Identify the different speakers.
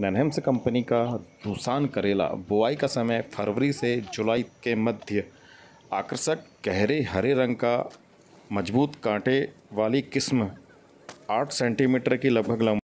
Speaker 1: ननहम्स company का रूसान करेला बुआई का समय फरवरी से जुलाई के मध्य आकर्षक गहरे हरे रंग का मजबूत कांटे वाली किस्म आठ सेंटीमीटर की लगभग लंबाई